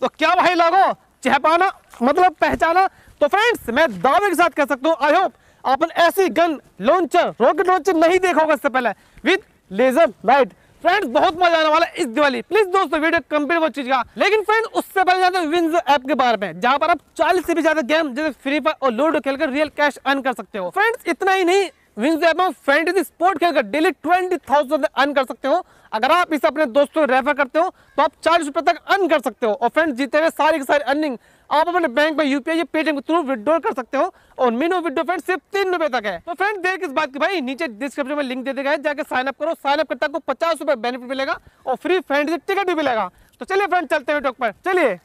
तो क्या भाई लोगों चहपाना मतलब पहचाना तो फ्रेंड्स मैं दावे के साथ कह सकता हूँ आई होप आपने ऐसी गन लॉन्चर रॉकेट लॉन्चर नहीं देखा होगा इससे पहले विद लेजर लाइट फ्रेंड्स बहुत मजा आने वाला है इस दिवाली प्लीज दोस्तों वीडियो कंप्लीट चीज का लेकिन फ्रेंड्स उससे पहले जाते हैं विंज ऐप के बारे में जहां पर आप 40 से भी ज्यादा गेम जैसे फ्री फायर और लूडो खेलकर रियल कैश अर्न कर सकते हो फ्रेंड्स इतना ही नहीं विन ऐप में फैंटेसी स्पोर्ट खेलकर डेली ट्वेंटी थाउजेंड अर्न कर सकते हो अगर आप इसे अपने दोस्तों रेफर करते हो तो आप चालीस रुपये तक अर्न कर सकते हो और फ्रेंड जीते हुए सारी की सारी अर्निंग आप अपने बैंक में यूपीआई या पेटीएम के थ्रू विड्रॉ कर सकते हो और मिनिमम विड्रॉ फ्रेंड सिर्फ तीन रुपए तक है तो फ्रेंड देख किस बात की भाई नीचे डिस्क्रिप्शन में लिंक दे दिया जाकर साइनअप करो साइनअप करता को पचास रुपए बेनिफिट मिलेगा और फ्री फ्रेंड टिकट भी मिलेगा तो चलिए फ्रेंड चलते हैं टॉक पर चलिए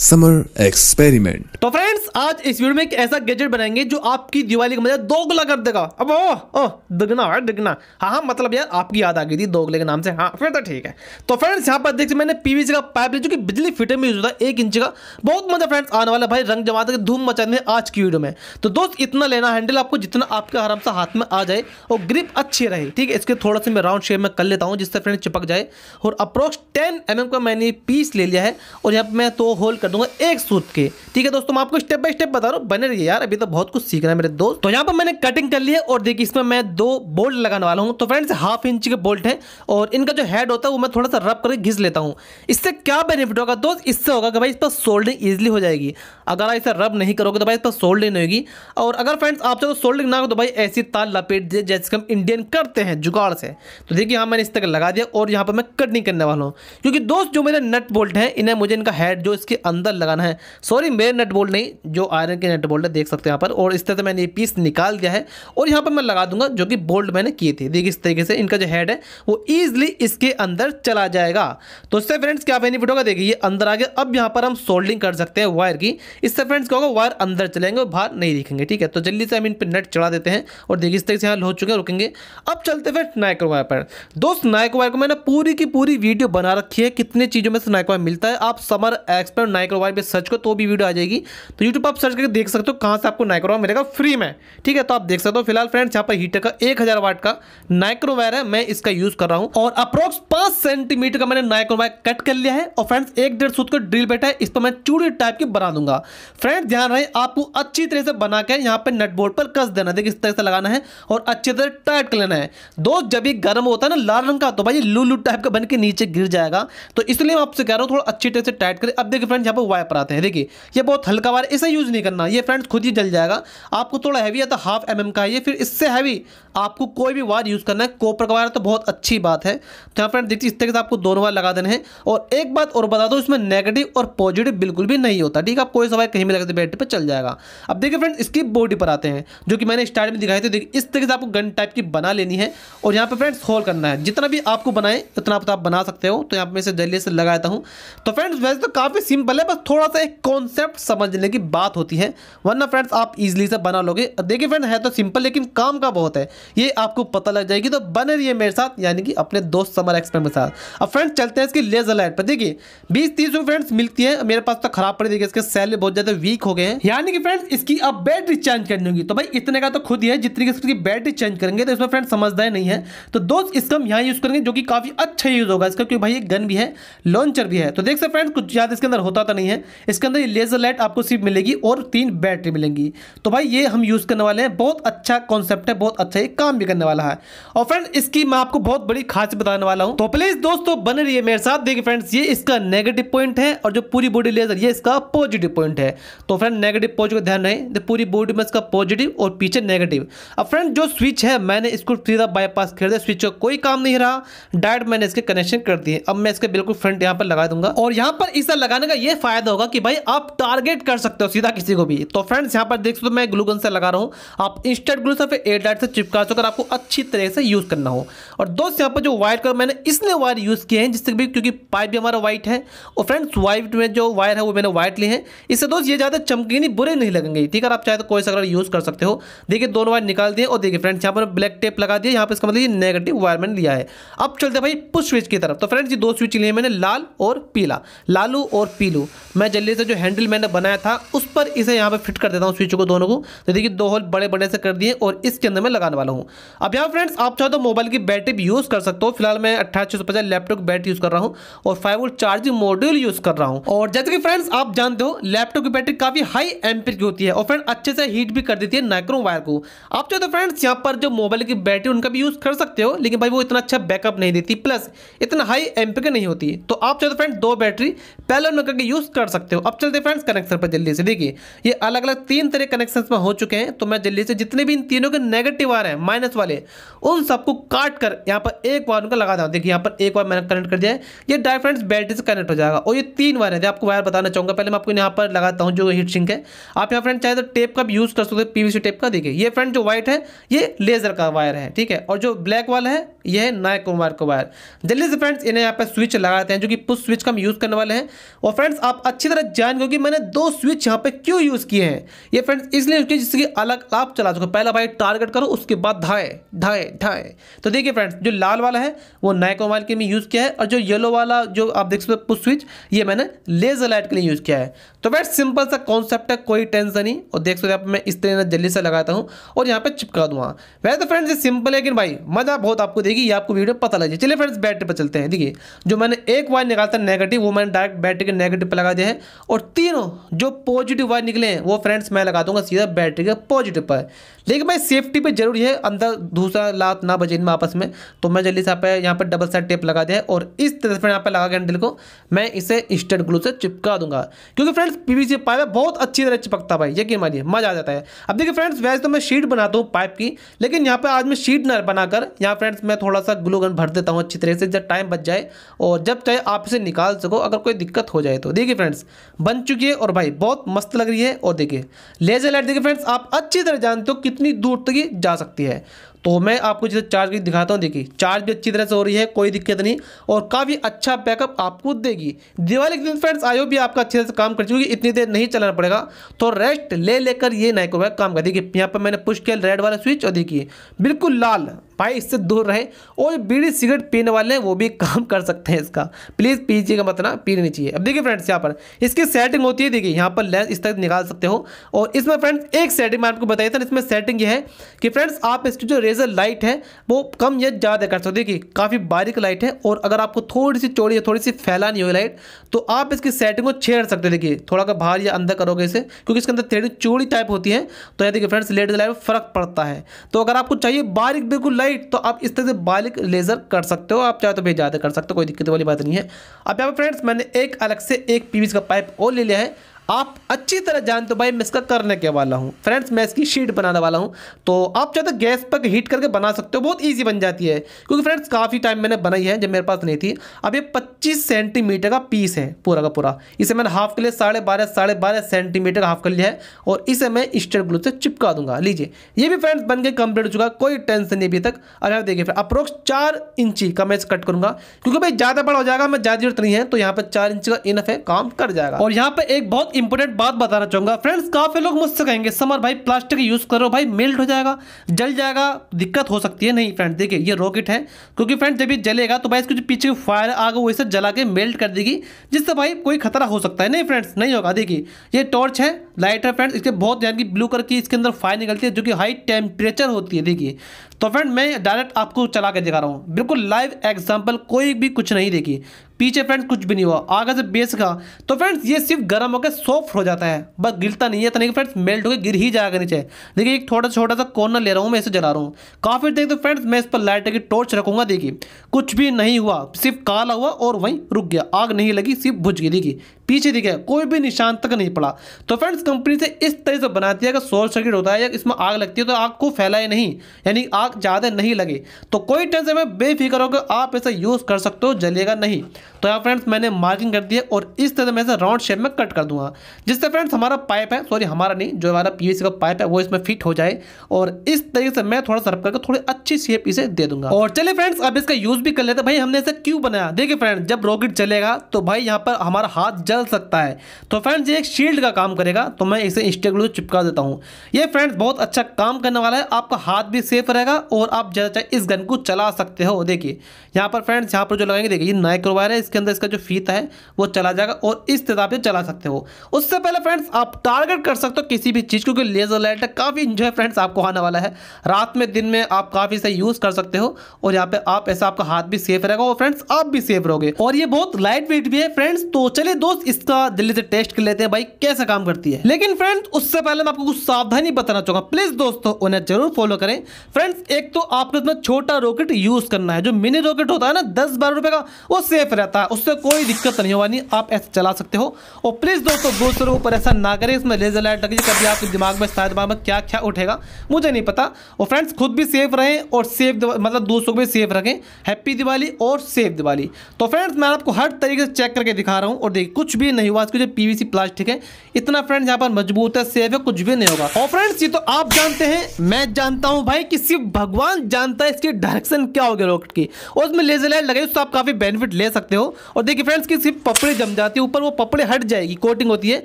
समर एक्सपेरिमेंट तो फ्रेंड्स आज इस वीडियो में एक ऐसा गैजेट बनाएंगे जो आपकी दिवाली का मजा दोगला कर देगा अब ओ ओ दुगना है दुगना हाँ हाँ मतलब यार आपकी याद आ गई थी दोगले के नाम से हाँ फिर तो ठीक है तो फ्रेंड्स यहाँ पर देखिए मैंने पीवीसी का पाइप लिया जो कि बिजली फिटर में यूज होता है एक इंच का बहुत मजा फ्रेंड्स आने वाला भाई रंग जमा के धूम मचाने आज की वीडियो में तो दोस्त इतना लेना हैंडल आपको जितना आपके आराम से हाथ में आ जाए और ग्रिप अच्छी रहे ठीक है इसके थोड़ा सा मैं राउंड शेप में कर लेता हूँ जिससे फ्रेंड चिपक जाए और अप्रोक्स टेन एम का मैंने पीस ले लिया है और यहाँ पर मैं तो होल कर दूंगा एक सूत के ठीक है दोस्तों मैं आपको स्टेप बाय स्टेप बता रहा हूँ बने रहिए यार अभी तो बहुत कुछ सीख रहा है मेरे दोस्त तो यहाँ पर मैंने कटिंग कर ली है और देखिए इसमें मैं दो बोल्ट लगाने वाला हूँ तो फ्रेंड्स हाफ इंच के बोल्ट है और इनका जो हेड होता है वो मैं थोड़ा सा रब करके घिस लेता हूँ इससे क्या बेनिफिट होगा दोस्त इससे होगा कि भाई इस पर सोल्डिंग ईजिली हो जाएगी अगर आप इसे रब नहीं करोगे तो भाई इस पर सोल्डिंग नहीं होगी और अगर फ्रेंड्स आप चाहो सोल्डिंग ना हो तो भाई ऐसी ताल लपेट दिए जैसे हम इंडियन करते हैं जुगाड़ से तो देखिए यहाँ मैंने इस तक लगा दिया और यहाँ पर मैं कटिंग करने वाला हूँ क्योंकि दोस्त जो मेरे नट बोल्ट हैं इन्हें मुझे इनका हेड जो इसके अंदर लगाना है सॉरी मेरे नट बोल्ट नहीं जो आयरन के नट बोल्ट है देख सकते हैं यहाँ पर और इस तरह से मैंने ये पीस निकाल दिया है और यहाँ पर मैं लगा दूंगा जो कि बोल्ट मैंने किए थे देखिए इस तरीके से इनका जो हैड है वो ईजिली इसके अंदर चला जाएगा तो इससे फ्रेंड्स क्या बेनिफिट होगा देखिए ये अंदर आ गया अब यहाँ पर हम सोल्डिंग कर सकते हैं वायर की इससे फ्रेंड्स क्या होगा वायर अंदर चलेंगे और बाहर नहीं दिखेंगे ठीक है तो जल्दी से हम इन पर नट चढ़ा देते हैं और देखिए इस तरीके से यहाँ लो चुके रुकेंगे अब चलते फिर स्नैकर वायर पर दोस्त स्नैकर वायर को मैंने पूरी की पूरी वीडियो बना रखी है कितनी चीज़ों में से स्नैकर वायर मिलता है आप समर एक्सपर्ट नाइक्रोवा पे सर्च करो तो भी वीडियो आ जाएगी तो यूट्यूब आप सर्च करके देख सकते हो कहाँ से आपको नाइक्रोवा मिलेगा फ्री में ठीक है तो आप देख सकते हो फिलहाल फ्रेंड्स यहाँ पर हीटर का एक हज़ार वाट का नाइक्रोवायर है मैं इसका यूज़ कर रहा हूँ और अप्रोक्स पाँच सेंटीमीटर का मैंने नाइक्रोवायर कट कर लिया है और फ्रेंड्स एक डेढ़ सूत का ड्रिल बैठा है इस पर मैं चूड़ी टाइप की बना दूंगा फ्रेंड्स ध्यान रहे आपको अच्छी तरह से बना के यहाँ पर नटबोर्ड पर कस देना देखिए इस तरह से लगाना है और अच्छी तरह टाइट कर लेना है दोस्त जब भी गर्म होता है ना लाल रंग का तो भाई लू लू टाइप का बन के नीचे गिर जाएगा तो इसलिए मैं आपसे कह रहा हूँ थोड़ा अच्छी तरह से टाइट करें अब देखिए फ्रेंड्स यहाँ पर वायर पर आते हैं देखिए ये बहुत हल्का वायर इसे यूज़ नहीं करना ये फ्रेंड्स खुद ही जल जाएगा आपको थोड़ा हैवी है तो हाफ एम का है ये फिर इससे हैवी आपको कोई भी वायर यूज़ करना है कॉपर का वायर तो बहुत अच्छी बात है तो यहाँ फ्रेंड देखिए इस तरीके से आपको दोनों वायर लगा देने हैं और एक बात और बता दो इसमें नेगेटिव और पॉजिटिव बिल्कुल भी नहीं होता ठीक है आप कोई सवाल कहीं भी लगा सकते बैटरी पर चल जाएगा अब देखिए फ्रेंड इसकी बॉडी पर आते हैं जो कि मैंने स्टार्ट में दिखाई थी देखिए इस तरीके से आपको गन टाइप की बना लेनी है और यहाँ पर फ्रेंड्स होल करना है जितना भी आपको बनाए उतना आप बना सकते हो तो यहाँ पर मैं इसे जल्दी से लगाता हूँ तो फ्रेंड्स वैसे तो काफ़ी सिंपल सिंपल है बस थोड़ा सा एक कॉन्सेप्ट समझने की बात होती है वरना फ्रेंड्स आप इजीली से बना लोगे देखिए फ्रेंड है तो सिंपल लेकिन काम का बहुत है ये आपको पता लग जाएगी तो बने रहिए मेरे साथ यानी कि अपने दोस्त समर एक्सपर्ट के साथ अब फ्रेंड्स चलते हैं इसकी लेजर लाइट पर देखिए बीस तीस में फ्रेंड्स मिलती है मेरे पास तो खराब पड़ी देखिए इसके सेल बहुत ज़्यादा वीक हो गए हैं यानी कि फ्रेंड्स इसकी अब बैटरी चेंज करनी होगी तो भाई इतने का तो खुद ही है जितनी इसकी बैटरी चेंज करेंगे तो इसमें फ्रेंड समझदार नहीं है तो दोस्त इसका हम यहाँ यूज़ करेंगे जो कि काफ़ी अच्छा यूज़ होगा इसका क्योंकि भाई एक गन भी है लॉन्चर भी है तो देख सकते फ्रेंड्स कुछ याद इसके अंदर होता आता नहीं है इसके अंदर ये लेज़र लाइट आपको सिर्फ मिलेगी और तीन बैटरी मिलेंगी तो भाई ये हम यूज़ करने वाले हैं बहुत अच्छा कॉन्सेप्ट है बहुत अच्छा ये काम भी करने वाला है और फ्रेंड इसकी मैं आपको बहुत बड़ी खास बताने वाला हूँ तो प्लीज़ दोस्तों बन रही है मेरे साथ देखिए फ्रेंड्स ये इसका नेगेटिव पॉइंट है और जो पूरी बॉडी लेजर ये इसका पॉजिटिव पॉइंट है तो फ्रेंड नेगेटिव पॉइंट का ध्यान रहें पूरी बॉडी में इसका पॉजिटिव और पीछे नेगेटिव अब फ्रेंड जो स्विच है मैंने इसको सीधा बाईपास कर दिया स्विच का कोई काम नहीं रहा डायरेक्ट मैंने इसके कनेक्शन कर दिए अब मैं इसके बिल्कुल फ्रंट यहाँ पर लगा दूंगा और यहाँ पर इसे लगाने का ये ये फायदा होगा कि भाई आप टारगेट कर सकते हो सीधा किसी को भी तो फ्रेंड्स यहाँ पर देख सकते हो मैं ग्लूगन से लगा रहा हूँ आप इंस्टेंट ग्लू से एयर डाइट से चिपका सकते आपको अच्छी तरह से यूज़ करना हो और दोस्त यहाँ पर जो वायर का मैंने इसलिए वायर यूज़ किए हैं जिससे भी क्योंकि पाइप भी हमारा व्हाइट है और फ्रेंड्स व्हाइट में जो वायर है वो मैंने व्हाइट लिए हैं इससे दोस्त ये ज़्यादा चमकीनी बुरे नहीं लगेंगे ठीक है आप चाहे तो कोई सा कलर यूज़ कर सकते हो देखिए दोनों वायर निकाल दिए और देखिए फ्रेंड्स यहाँ पर ब्लैक टेप लगा दिया यहाँ पर इसका मतलब ये नेगेटिव वायर मैंने लिया है अब चलते भाई पुश स्विच की तरफ तो फ्रेंड्स ये दो स्विच लिए मैंने लाल और पीला लालू और पीलू हूँ मैं जल्दी से जो हैंडल मैंने बनाया था उस पर इसे यहाँ पर फिट कर देता हूँ स्विच को दोनों को तो देखिए दो होल बड़े बड़े से कर दिए और इसके अंदर मैं लगाने वाला हूँ अब यहाँ फ्रेंड्स आप चाहे तो मोबाइल की बैटरी भी यूज़ कर सकते हो फिलहाल मैं अट्ठाईस लैपटॉप की बैटरी यूज़ कर रहा हूँ और five volt charging module use कर रहा हूँ और जैसे कि फ्रेंड्स आप जानते हो लैपटॉप की बैटरी काफ़ी हाई एम्पेयर की होती है और फ्रेंड अच्छे से हीट भी कर देती है नाइक्रो वायर को आप चाहे तो फ्रेंड्स यहाँ पर जो मोबाइल की बैटरी उनका भी यूज़ कर सकते हो लेकिन भाई वो इतना अच्छा बैकअप नहीं देती प्लस इतना हाई की नहीं होती तो आप चाहे तो फ्रेंड दो बैटरी पहले उनमें करके यूज़ कर सकते हो अब चलते फ्रेंड्स कनेक्शन पर जल्दी से देखिए ये अलग अलग तीन तरह कनेक्शन में हो चुके हैं तो मैं जल्दी से जितने भी इन तीनों के नेगेटिव आ रहे हैं माइनस वाले उन सबको काट कर यहाँ पर एक बार उनका लगा देखिए यहाँ पर एक बार मैंने कनेक्ट कर दिया है ये डायफ्रेंड्स बैटरी से कनेक्ट हो जाएगा और ये तीन वायर है आपको वायर बताना चाहूंगा पहले मैं आपको यहाँ पर लगाता हूँ जो हीट सिंक है आप यहाँ फ्रेंड चाहे तो टेप का भी यूज़ कर सकते हो पीवीसी टेप का देखिए ये फ्रेंड जो व्हाइट है ये लेज़र का वायर है ठीक है और जो ब्लैक वाला है यह नायक वायर का वायर जल्दी से फ्रेंड्स इन्हें यहाँ पर स्विच लगाते हैं जो कि पुश स्विच का हम यूज़ करने वाले हैं और फ्रेंड्स आप अच्छी तरह जान गए कि मैंने दो स्विच यहाँ पे क्यों यूज़ किए हैं ये फ्रेंड्स इसलिए यूज़ किए जिससे कि अलग आप चला सको पहला भाई टारगेट करो उसके बाद ढाए ढाए ढाए तो देखिए फ्रेंड्स जो लाल वाला है वो नाइको मोबाइल के लिए यूज़ किया है और जो येलो वाला जो आप देख सकते हो स्विच ये मैंने लेजर लाइट के लिए यूज़ किया है तो फ्रेंड सिंपल सा कॉन्सेप्ट है कोई टेंशन नहीं और देख सकते आप मैं इस तरह जल्दी से लगाता हूँ और यहाँ पर चिपका दूँगा वैसे तो फ्रेंड्स ये सिंपल है लेकिन भाई मज़ा बहुत आपको देगी ये आपको वीडियो पता लगे चलिए फ्रेंड्स बैटरी पर चलते हैं देखिए जो मैंने एक वायर निकालता नेगेटिव वो मैंने डायरेक्ट बैटरी के नेगेटिव पर लगा दिया है और तीनों जो पॉजिटिव वायर निकले हैं वो फ्रेंड्स मैं लगा दूंगा सीधा बैटरी के पॉजिटिव पर लेकिन भाई सेफ्टी पे जरूरी है अंदर दूसरा लात ना बजे इनमें आपस में तो मैं जल्दी से आप यहाँ पर डबल साइड टेप लगा दिया है और इस तरह से यहाँ पर लगा के हैंडल को मैं इसे स्टेट ग्लू से चिपका दूंगा क्योंकि फ्रेंड्स पी वी बहुत अच्छी तरह चिपकता भाई यकीन मानिए मजा आ जाता है अब देखिए फ्रेंड्स वैसे तो मैं शीट बनाता हूँ पाइप की लेकिन यहाँ पर आज मैं शीट न बनाकर यहाँ फ्रेंड्स मैं थोड़ा सा ग्लू गन भर देता हूँ अच्छी तरह से जब टाइम बच जाए और जब चाहे आप इसे निकाल सको अगर कोई दिक्कत हो जाए तो तो देखिए फ्रेंड्स बन चुकी है और भाई बहुत मस्त लग रही है और देखिए लेजर लाइट देखिए फ्रेंड्स आप अच्छी तरह जानते हो कितनी दूर तक ये जा सकती है तो मैं आपको जैसे चार्ज भी दिखाता हूँ देखिए चार्ज भी अच्छी तरह से हो रही है कोई दिक्कत नहीं और काफ़ी अच्छा बैकअप आपको देगी दिवाली के दिन फ्रेंड्स आयो भी आपका अच्छे से काम कर चुकी है इतनी देर नहीं चलाना पड़ेगा तो रेस्ट ले लेकर ये नाइको बैग काम कर देखिए यहाँ पर मैंने पुश किया रेड वाला स्विच और देखिए बिल्कुल लाल भाई इससे दूर रहे और बीड़ी सिगरेट पीने वाले हैं वो भी काम कर सकते हैं इसका प्लीज़ पीजिएगा मत ना पी लेनी चाहिए अब देखिए फ्रेंड्स यहाँ पर इसकी सेटिंग होती है देखिए यहाँ पर लेंस इस तरह निकाल सकते हो और इसमें फ्रेंड्स एक सेटिंग मैं आपको बताया था इसमें सेटिंग ये है कि फ्रेंड्स आप इसकी जो रेजर लाइट है वो कम या ज़्यादा कर सकते हो देखिए काफ़ी बारीक लाइट है और अगर आपको थोड़ी सी चौड़ी या थोड़ी सी फैलानी हुई लाइट तो आप इसकी सेटिंग को छेड़ सकते हो देखिए थोड़ा का बाहर या अंदर करोगे इसे क्योंकि इसके अंदर थ्रेडिंग चौड़ी टाइप होती है तो यहाँ देखिए फ्रेंड्स लेट लाइट में फ़र्क पड़ता है तो अगर आपको चाहिए बारीक बिल्कुल लाइट राइट तो आप इस तरह से बालिक लेज़र कर सकते हो आप चाहे तो ज्यादा कर सकते हो कोई दिक्कत वाली बात नहीं है अब यहाँ पर फ्रेंड्स मैंने एक अलग से एक पीवीसी का पाइप और ले लिया है आप अच्छी तरह जानते हो भाई मैं इसका करने के वाला हूँ फ्रेंड्स मैं इसकी शीट बनाने वाला हूँ तो आप चाहे तो गैस पर हीट करके बना सकते हो बहुत ईजी बन जाती है क्योंकि फ्रेंड्स काफ़ी टाइम मैंने बनाई है जब मेरे पास नहीं थी अब ये पच्चीस सेंटीमीटर का पीस है पूरा का पूरा इसे मैंने हाफ के लिए साढ़े बारह साढ़े बारह सेंटीमीटर का हाफ कर लिया है और इसे मैं स्टेट ग्लू से चिपका दूंगा लीजिए ये भी फ्रेंड्स बन के कंप्लीट हो चुका कोई टेंशन नहीं अभी तक अगर यहाँ देखिए फिर अप्रोक्स चार इंची का मैं कट करूंगा क्योंकि भाई ज़्यादा बड़ा हो जाएगा मैं ज़्यादा जरूरत नहीं है तो यहाँ पर चार इंच का इनफ है काम कर जाएगा और यहाँ पर एक बहुत इंपोर्टेंट बात बताना चाहूंगा फ्रेंड्स काफ़ी लोग मुझसे कहेंगे समर भाई प्लास्टिक यूज़ करो भाई मेल्ट हो जाएगा जल जाएगा दिक्कत हो सकती है नहीं फ्रेंड देखिए ये रॉकेट है क्योंकि फ्रेंड जब ये जलेगा तो भाई इसके जो पीछे फायर आग वो इसे जला के मेल्ट कर देगी जिससे भाई कोई खतरा हो सकता है नहीं फ्रेंड्स नहीं होगा देखिए ये टॉर्च है लाइट है फ्रेंड्स इसके बहुत ध्यान की ब्लू कलर की इसके अंदर फायर निकलती है जो कि हाई टेम्परेचर होती है देखिए तो फ्रेंड मैं डायरेक्ट आपको चला के दिखा रहा हूँ बिल्कुल लाइव एग्जाम्पल कोई भी कुछ नहीं देखी पीछे फ्रेंड्स कुछ भी नहीं हुआ आगे से बेस का तो फ्रेंड्स ये सिर्फ गर्म होकर सॉफ्ट हो जाता है बस गिरता नहीं है तो नहीं फ्रेंड्स मेल्ट होकर गिर ही जाएगा नीचे देखिए एक थोड़ा छोटा सा कॉर्नर ले रहा हूँ मैं इसे जला रहा हूँ काफ़ी देख तो फ्रेंड्स मैं इस पर लाइट की टॉर्च रखूंगा देखिए कुछ भी नहीं हुआ सिर्फ काला हुआ और वहीं रुक गया आग नहीं लगी सिर्फ बुझ गई देखिए पीछे दिखे कोई भी निशान तक नहीं पड़ा तो फ्रेंड्स कंपनी से इस तरह से बनाती है अगर शॉर्ट सर्किट होता है या इसमें आग लगती है तो आग को फैलाए नहीं यानी आग आग ज़्यादा नहीं लगे तो कोई टेंशन में बेफिक्र होकर आप इसे यूज़ कर सकते हो जलेगा नहीं तो यहाँ फ्रेंड्स मैंने मार्किंग कर दी है और इस तरह मैं इसे राउंड शेप में कट कर दूंगा जिससे फ्रेंड्स हमारा पाइप है सॉरी हमारा नहीं जो हमारा पी का पाइप है वो इसमें फिट हो जाए और इस तरीके से मैं थोड़ा सर्व करके थोड़ी अच्छी शेप इसे दे दूंगा और चलिए फ्रेंड्स अब इसका यूज़ भी कर लेते भाई हमने इसे क्यों बनाया देखिए फ्रेंड जब रॉकेट चलेगा तो भाई यहाँ पर हमारा हाथ जल सकता है तो फ्रेंड्स ये एक शील्ड का काम करेगा तो मैं इसे इंस्टेग्लू चिपका देता हूँ ये फ्रेंड्स बहुत अच्छा काम करने वाला है आपका हाथ भी सेफ रहेगा और आप ज़्यादा चाहे इस गन को चला सकते हो देखिए यहाँ पर फ्रेंड्स यहाँ पर जो लगाएंगे देखिए ये नाइक्रो वायर है इसके अंदर इसका जो फीता है वो चला जाएगा और इस तरह आप चला सकते हो उससे पहले फ्रेंड्स आप टारगेट कर सकते हो किसी भी चीज़ क्योंकि लेजर लाइट काफ़ी इंजॉय फ्रेंड्स आपको आने वाला है रात में दिन में आप काफ़ी से यूज़ कर सकते हो और यहाँ पर आप ऐसा आपका हाथ भी सेफ रहेगा और फ्रेंड्स आप भी सेफ रहोगे और ये बहुत लाइट वेट भी है फ्रेंड्स तो चलिए दोस्त इसका दिल्ली से टेस्ट कर लेते हैं भाई कैसा काम करती है लेकिन फ्रेंड्स उससे पहले मैं आपको कुछ सावधानी बताना चाहूंगा प्लीज़ दोस्तों उन्हें जरूर फॉलो करें फ्रेंड्स एक तो आपको इतना छोटा रॉकेट यूज करना है जो मिनी रॉकेट होता है ना दस बारह रुपए का वो सेफ रहता है उससे कोई दिक्कत नहीं होगा नहीं आप ऐसे चला सकते हो और प्लीज दोस्तों दोस्तों को परेशान ना करें इसमें लेजर लाइट लगे कभी आपके दिमाग में शायद दिमाग में क्या क्या उठेगा मुझे नहीं पता और फ्रेंड्स खुद भी सेफ रहें और सेफ मतलब दूसरों को भी सेफ रखें हैप्पी दिवाली और सेफ दिवाली तो फ्रेंड्स मैं आपको हर तरीके से चेक करके दिखा रहा हूँ और देखिए कुछ भी नहीं हुआ इसके जो पीवीसी प्लास्टिक है इतना फ्रेंड्स यहाँ पर मजबूत है सेफ है कुछ भी नहीं होगा और फ्रेंड्स ये तो आप जानते हैं मैं जानता हूँ भाई कि सिर्फ भगवान जानता है इसकी डायरेक्शन क्या होगी रॉकेट की और उसमें लेजर लाइट लगाई तो आप काफ़ी बेनिफिट ले सकते हो और देखिए फ्रेंड्स कि सिर्फ पपड़ी जम जाती है ऊपर वो पपड़ी हट जाएगी कोटिंग होती है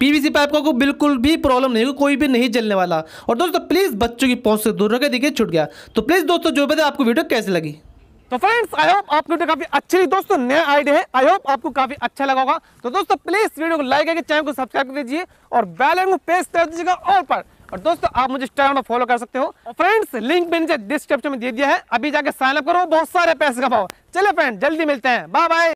पीवीसी पाइप का बिल्कुल भी प्रॉब्लम नहीं होगी कोई भी नहीं जलने वाला और दोस्तों प्लीज़ बच्चों की पहुँच से दूर रखे देखिए छुट गया तो प्लीज़ दोस्तों जो बताए आपको वीडियो कैसे लगी तो फ्रेंड्स आई होप आपको वीडियो काफी अच्छी लगी दोस्तों नया आइडिया है आई होप आपको काफी अच्छा लगा होगा तो दोस्तों प्लीज वीडियो को लाइक करके चैनल को सब्सक्राइब कर दीजिए और बेल आइकन को प्रेस कर दीजिएगा और पर और दोस्तों आप मुझे इंस्टाग्राम पर फॉलो कर सकते हो फ्रेंड्स लिंक भी डिस्क्रिप्शन में दे दिया है अभी जाके साइनअप करो बहुत सारे पैसे कमाओ चले फ्रेंड जल्दी मिलते हैं बाय बाय